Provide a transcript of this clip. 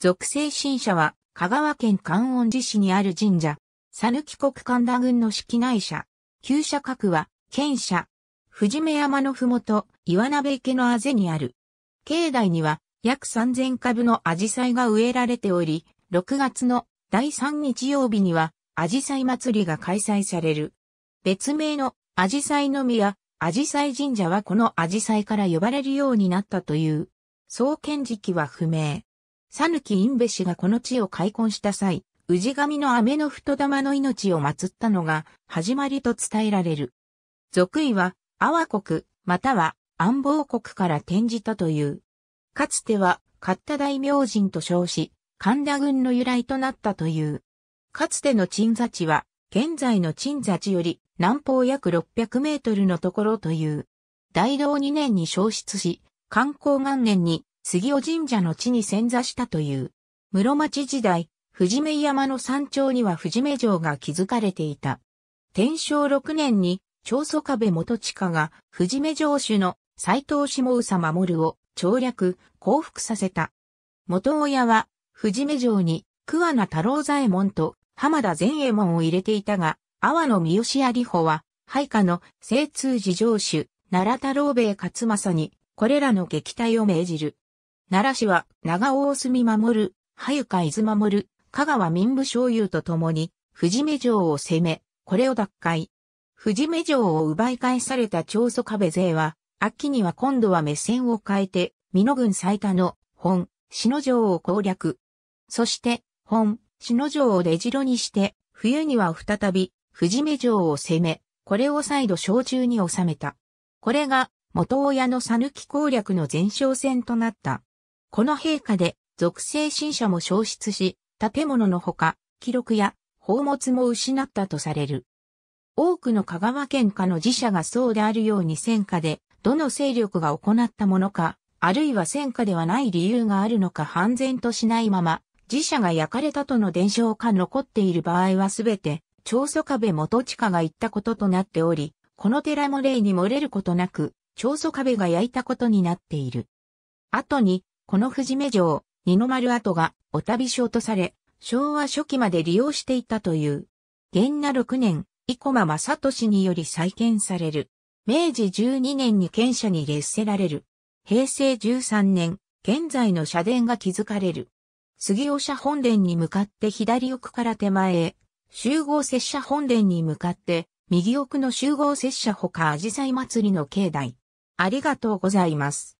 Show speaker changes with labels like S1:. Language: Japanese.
S1: 属性神社は、香川県観音寺市にある神社、さぬき国神田郡の式内社、旧社格は、県社、藤目山のふもと、岩鍋池のあぜにある。境内には、約3000株のアジサイが植えられており、6月の第3日曜日には、アジサイ祭りが開催される。別名のアジサイの宮、アジサイ神社はこのアジサイから呼ばれるようになったという。創建時期は不明。さぬきインベ氏がこの地を開墾した際、氏神の雨の太玉の命を祀ったのが始まりと伝えられる。俗位は、阿波国、または安房国から転じたという。かつては、勝田大明神と称し、神田軍の由来となったという。かつての鎮座地は、現在の鎮座地より南方約600メートルのところという。大道2年に消失し、観光元年に杉尾神社の地に潜座したという。室町時代、藤目山の山頂には藤目城が築かれていた。天正6年に、長祖壁元元下が藤目城主の斎藤下宇佐守を調略、降伏させた。元親は、藤目城に桑名太郎左衛門と浜田善衛門を入れていたが、阿波の三好有穂は、配下の精通寺城主、奈良太郎兵衛勝正に、これらの撃退を命じる。奈良市は長尾大隅守、早川伊豆守、る、香川民部醤友と共に、藤目城を攻め、これを奪回。藤目城を奪い返された長祖壁勢は、秋には今度は目線を変えて、美濃軍最多の本、篠城を攻略。そして、本、篠城を出城にして、冬には再び、藤目城を攻め、これを再度小中に収めた。これが、元親の讃岐攻略の前哨戦となった。この陛下で属性新社も消失し、建物のほか、記録や宝物も失ったとされる。多くの香川県下の寺社がそうであるように戦下で、どの勢力が行ったものか、あるいは戦下ではない理由があるのか判然としないまま、寺社が焼かれたとの伝承か残っている場合はすべて、長宗壁元下が言ったこととなっており、この寺も例に漏れることなく、長宗壁が焼いたことになっている。後に、この藤目城、二の丸跡が、お旅所とされ、昭和初期まで利用していたという。元那六年、生駒正俊により再建される。明治12年に県舎に列せられる。平成13年、現在の社殿が築かれる。杉尾社本殿に向かって左奥から手前へ、集合拙者本殿に向かって、右奥の集合拙者ほか紫陽花祭りの境内。ありがとうございます。